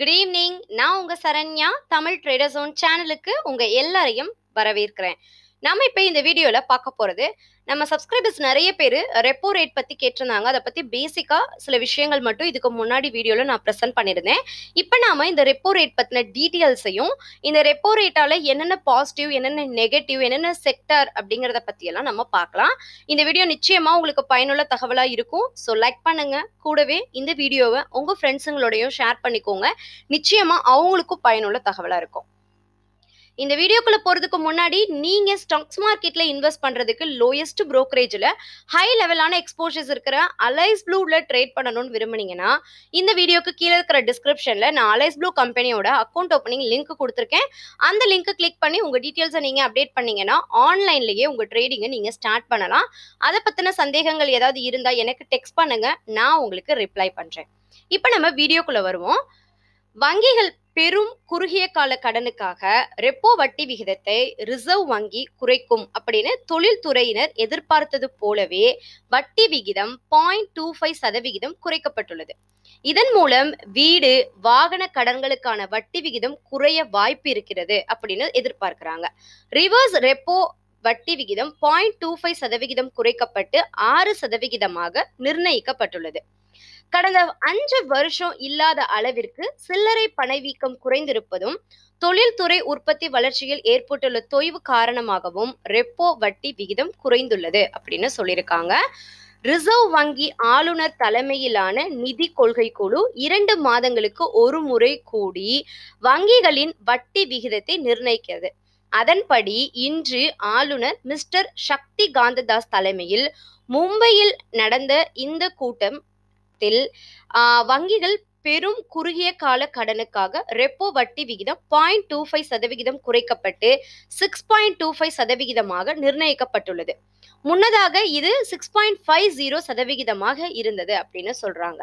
good evening நான் உங்கள் Saranya Tamil trader zone சேனலுக்கு உங்கள் எல்லாரையும் வரவேற்கிறேன் நம்ம இப்போ இந்த வீடியோவில் பார்க்க போகிறது நம்ம சப்ஸ்கிரைபர்ஸ் நிறைய பேர் ரெப்போ ரேட் பற்றி கேட்டிருந்தாங்க அதை பற்றி பேசிக்காக சில விஷயங்கள் மட்டும் இதுக்கு முன்னாடி வீடியோவில் நான் ப்ரெசென்ட் பண்ணியிருந்தேன் இப்போ நாம் இந்த ரெப்போ ரேட் பற்றின டீட்டெயில்ஸையும் இந்த ரெப்போ ரேட்டால் என்னென்ன பாசிட்டிவ் என்னென்ன நெகட்டிவ் என்னென்ன செக்டர் அப்படிங்கிறத பற்றியெல்லாம் நம்ம பார்க்கலாம் இந்த வீடியோ நிச்சயமாக உங்களுக்கு பயனுள்ள தகவலாக இருக்கும் ஸோ லைக் பண்ணுங்கள் கூடவே இந்த வீடியோவை உங்கள் ஃப்ரெண்ட்ஸுங்களோடையும் ஷேர் பண்ணிக்கோங்க நிச்சயமாக அவங்களுக்கும் பயனுள்ள தகவலாக இருக்கும் இந்த வீடியோக்குள்ள போறதுக்கு முன்னாடி நீங்க ஸ்டாக்ஸ் மார்க்கெட்ல இன்வெஸ்ட் பண்றதுக்கு லோயஸ்ட் ப்ரோக்கரேஜ்ல ஹை லெவலான எக்ஸ்போஷர்ஸ் இருக்கிற அலைஸ் ப்ளூல ட்ரேட் பண்ணணும்னு விரும்புனீங்கன்னா இந்த வீடியோக்கு கீழே இருக்கிற டிஸ்கிரிப்ஷன்ல நான் அலைஸ் ப்ளூ கம்பெனியோட அக்கௌண்ட் ஓப்பனிங் லிங்க் கொடுத்துருக்கேன் அந்த லிங்க் கிளிக் பண்ணி உங்க டீட்டெயில்ஸை நீங்க அப்டேட் பண்ணீங்கன்னா ஆன்லைன்லயே உங்க ட்ரேடிங்கை நீங்க ஸ்டார்ட் பண்ணலாம் அதை பத்தின சந்தேகங்கள் ஏதாவது இருந்தா எனக்கு டெக்ஸ்ட் பண்ணுங்க நான் உங்களுக்கு ரிப்ளை பண்றேன் இப்போ நம்ம வீடியோக்குள்ள வருவோம் வங்கிகள் பெரும் குறுகிய கால கடனுக்காக ரெப்போ வட்டி விகிதத்தை ரிசர்வ் வங்கி குறைக்கும் அப்படின்னு தொழில்துறையினர் எதிர்பார்த்தது போலவே வட்டி விகிதம் பாயிண்ட் டூ ஃபைவ் சதவிகிதம் குறைக்கப்பட்டுள்ளது இதன் மூலம் வீடு வாகன கடன்களுக்கான வட்டி விகிதம் குறைய வாய்ப்பு இருக்கிறது அப்படின்னு எதிர்பார்க்கிறாங்க ரிவர்ஸ் ரெப்போ வட்டி விகிதம் பாயிண்ட் டூ ஃபைவ் சதவிகிதம் குறைக்கப்பட்டு ஆறு சதவிகிதமாக நிர்ணயிக்கப்பட்டுள்ளது கடந்த அஞ்சு வருஷம் இல்லாத அளவிற்கு சில்லறை பணவீக்கம் குறைந்திருப்பதும் தொழில்துறை உற்பத்தி வளர்ச்சியில் ஏற்பட்டுள்ள தொய்வு காரணமாகவும் ரெப்போ வட்டி விகிதம் குறைந்துள்ளது அப்படின்னு சொல்லியிருக்காங்க ரிசர்வ் வங்கி ஆளுநர் தலைமையிலான நிதி கொள்கை குழு இரண்டு மாதங்களுக்கு ஒரு முறை கூடி வங்கிகளின் வட்டி விகிதத்தை நிர்ணயிக்கிறது அதன்படி இன்று ஆளுநர் மிஸ்டர் சக்தி காந்ததாஸ் தலைமையில் மும்பையில் நடந்த இந்த கூட்டம் நேரத்தில் வங்கிகள் பெரும் குறுகிய கால கடனுக்காக ரெப்போ வட்டி விகிதம் பாயிண்ட் டூ ஃபைவ் சதவிகிதம் குறைக்கப்பட்டு சிக்ஸ் பாயிண்ட் டூ ஃபைவ் சதவிகிதமாக நிர்ணயிக்கப்பட்டுள்ளது முன்னதாக இது சிக்ஸ் பாயிண்ட் ஃபைவ் ஜீரோ சதவிகிதமாக இருந்தது அப்படின்னு சொல்றாங்க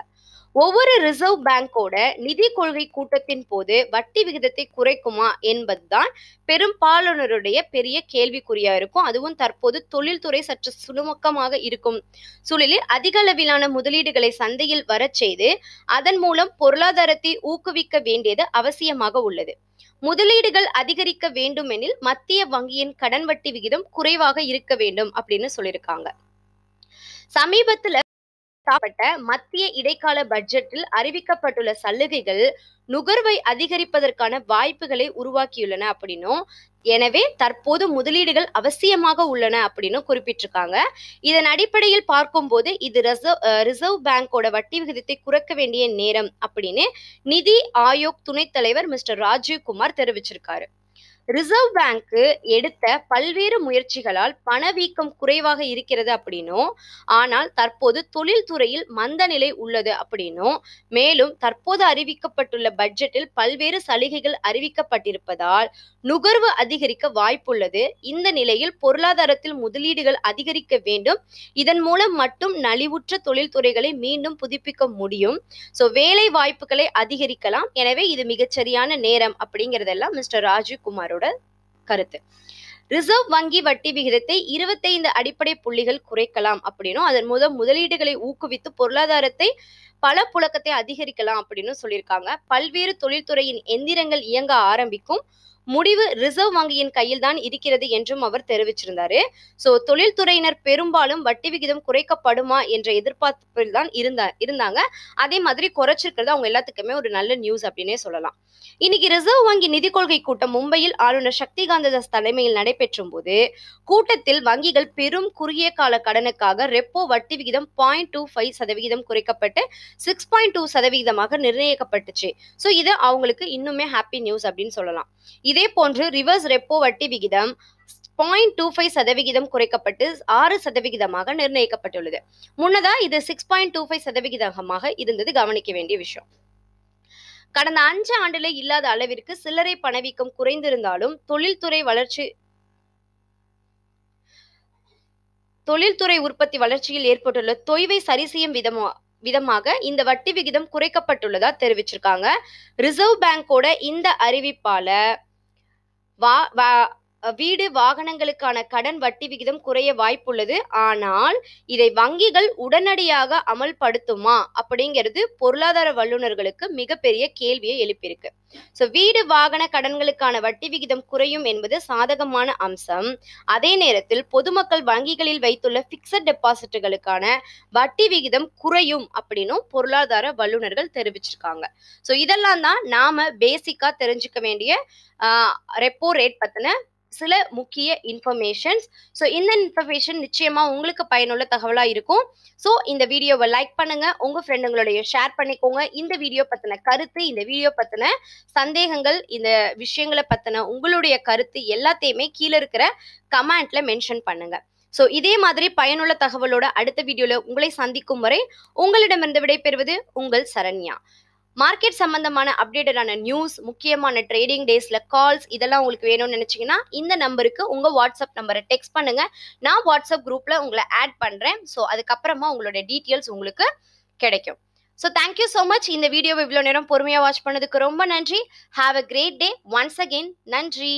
ஒவ்வொரு ரிசர்வ் பேங்கோட நிதி கொள்கை கூட்டத்தின் போது வட்டி விகிதத்தை குறைக்குமா என்பதுதான் பெரும்பாலானருடைய பெரிய கேள்விக்குறியா இருக்கும் அதுவும் தற்போது தொழில்துறை சற்று சுழுமக்கமாக இருக்கும் சூழலில் அதிக அளவிலான முதலீடுகளை சந்தையில் வரச் செய்து அதன் மூலம் பொருளாதாரத்தை ஊக்குவிக்க வேண்டியது அவசியமாக உள்ளது முதலீடுகள் அதிகரிக்க வேண்டுமெனில் மத்திய வங்கியின் கடன் வட்டி விகிதம் குறைவாக இருக்க வேண்டும் அப்படின்னு சொல்லியிருக்காங்க சமீபத்துல அறிவிக்கப்பட்ட மத்திய இடைக்கால பட்ஜெட்டில் அறிவிக்கப்பட்டுள்ள சலுகைகள் நுகர்வை அதிகரிப்பதற்கான வாய்ப்புகளை உருவாக்கியுள்ளன அப்படின்னும் எனவே தற்போது முதலீடுகள் அவசியமாக உள்ளன அப்படின்னு குறிப்பிட்டிருக்காங்க இதன் அடிப்படையில் பார்க்கும்போது இது ரிசர்வ் ரிசர்வ் பேங்கோட வட்டி விகிதத்தை குறைக்க வேண்டிய நேரம் அப்படின்னு நிதி ஆயோக் துணைத் தலைவர் மிஸ்டர் ராஜீவ் குமார் தெரிவிச்சிருக்காரு ரிசர்வ் பேங்க் எடுத்த பல்வேறு முயற்சிகளால் பணவீக்கம் குறைவாக இருக்கிறது அப்படின்னும் ஆனால் தற்போது தொழில்துறையில் மந்த நிலை உள்ளது அப்படின்னும் மேலும் தற்போது அறிவிக்கப்பட்டுள்ள பட்ஜெட்டில் பல்வேறு சலுகைகள் அறிவிக்கப்பட்டிருப்பதால் நுகர்வு அதிகரிக்க வாய்ப்புள்ளது இந்த நிலையில் பொருளாதாரத்தில் முதலீடுகள் அதிகரிக்க வேண்டும் இதன் மூலம் மட்டும் நலிவுற்ற தொழில்துறைகளை மீண்டும் புதுப்பிக்க முடியும் ஸோ வேலை வாய்ப்புகளை அதிகரிக்கலாம் எனவே இது மிகச்சரியான நேரம் அப்படிங்கிறதெல்லாம் மிஸ்டர் ராஜீவ் குமார் அவங்களோட கருத்து ரிசர்வ் வங்கி வட்டி விகிதத்தை இருபத்தைந்து அடிப்படை புள்ளிகள் குறைக்கலாம் அப்படின்னும் அதன் மூலம் முதலீடுகளை ஊக்குவித்து பொருளாதாரத்தை பல புழக்கத்தை அதிகரிக்கலாம் அப்படின்னு சொல்லியிருக்காங்க பல்வேறு தொழில்துறையின் எந்திரங்கள் இயங்க ஆரம்பிக்கும் முடிவு ரிசர்வ் வங்கியின் கையில் தான் இருக்கிறது என்றும் அவர் தெரிவிச்சிருந்தாரு சோ தொழில்துறையினர் பெரும்பாலும் வட்டி விகிதம் குறைக்கப்படுமா என்ற எதிர்பார்ப்பில் தான் இருந்தா இருந்தாங்க அதே மாதிரி குறைச்சிருக்கிறது அவங்க எல்லாத்துக்குமே ஒரு நல்ல நியூஸ் அப்படின்னே சொல்லலாம் இன்னைக்கு ரிசர்வ் வங்கி நிதி கொள்கை கூட்டம் மும்பையில் ஆளுநர் சக்திகாந்த தாஸ் தலைமையில் நடைபெற்ற போது கூட்டத்தில் வங்கிகள் பெரும் குறுகிய கால கடனுக்காக ரெப்போ வட்டி விகிதம் பாயிண்ட் டூ ஃபைவ் சதவிகிதம் குறைக்கப்பட்டு சிக்ஸ் பாயிண்ட் டூ சதவீதமாக நிர்ணயிக்கப்பட்டுச்சு ஸோ இது அவங்களுக்கு இன்னுமே ஹாப்பி நியூஸ் அப்படின்னு சொல்லலாம் இதே போன்று ரிவர்ஸ் ரெப்போ வட்டி விகிதம் பாயிண்ட் டூ ஃபைவ் சதவிகிதம் குறைக்கப்பட்டு ஆறு சதவிகிதமாக நிர்ணயிக்கப்பட்டுள்ளது முன்னதா இது சிக்ஸ் பாயிண்ட் டூ ஃபைவ் சதவிகிதமாக இருந்தது கவனிக்க வேண்டிய விஷயம் கடந்த அஞ்சு ஆண்டிலே இல்லாத அளவிற்கு சில்லறை பணவீக்கம் குறைந்திருந்தாலும் தொழில்துறை வளர்ச்சி தொழில்துறை உற்பத்தி வளர்ச்சியில் ஏற்பட்டுள்ள தொய்வை சரிசெய்யும் விதமாக விதமாக இந்த வட்டி விகிதம் குறைக்கப்பட்டுள்ளதா தெரிவிச்சிருக்காங்க ரிசர்வ் பேங்கோட இந்த அறிவிப்பால வா வீடு வாகனங்களுக்கான கடன் வட்டி விகிதம் குறைய வாய்ப்புள்ளது ஆனால் இதை வங்கிகள் உடனடியாக அமல்படுத்துமா அப்படிங்கிறது பொருளாதார வல்லுநர்களுக்கு மிகப்பெரிய கேள்வியை எழுப்பியிருக்கு ஸோ வீடு வாகன கடன்களுக்கான வட்டி விகிதம் குறையும் என்பது சாதகமான அம்சம் அதே நேரத்தில் பொதுமக்கள் வங்கிகளில் வைத்துள்ள பிக்சட் டெபாசிட்டுகளுக்கான வட்டி விகிதம் குறையும் அப்படின்னும் பொருளாதார வல்லுநர்கள் தெரிவிச்சிருக்காங்க ஸோ இதெல்லாம் தான் நாம பேசிக்கா தெரிஞ்சுக்க வேண்டிய ரெப்போ ரேட் பத்தின சில முக்கிய இன்ஃபர்மேஷன்ஸ் ஸோ இந்த இன்ஃபர்மேஷன் நிச்சயமாக உங்களுக்கு பயனுள்ள தகவலாக இருக்கும் ஸோ இந்த வீடியோவை லைக் பண்ணுங்கள் உங்கள் ஃப்ரெண்டுங்களுடைய ஷேர் பண்ணிக்கோங்க இந்த வீடியோ பற்றின கருத்து இந்த வீடியோ பற்றின சந்தேகங்கள் இந்த விஷயங்களை பற்றின உங்களுடைய கருத்து எல்லாத்தையுமே கீழே இருக்கிற கமெண்ட்ல மென்ஷன் பண்ணுங்கள் ஸோ இதே மாதிரி பயனுள்ள தகவலோட அடுத்த வீடியோவில் உங்களை சந்திக்கும் வரை உங்களிடமிருந்து விடைபெறுவது உங்கள் சரண்யா மார்க்கெட் சம்பந்தமான அப்டேட்டடான நியூஸ் முக்கியமான ட்ரேடிங் டேஸில் கால்ஸ் இதெல்லாம் உங்களுக்கு வேணும்னு நினச்சிங்கன்னா இந்த நம்பருக்கு உங்கள் வாட்ஸ்அப் நம்பரை டெக்ஸ்ட் பண்ணுங்கள் நான் வாட்ஸ்அப் குரூப்பில் உங்களை ஆட் பண்ணுறேன் ஸோ அதுக்கப்புறமா உங்களோட டீட்டெயில்ஸ் உங்களுக்கு கிடைக்கும் ஸோ தேங்க்யூ ஸோ மச் இந்த வீடியோவை இவ்வளோ நேரம் பொறுமையாக வாட்ச் பண்ணதுக்கு ரொம்ப நன்றி have a great day once again நன்றி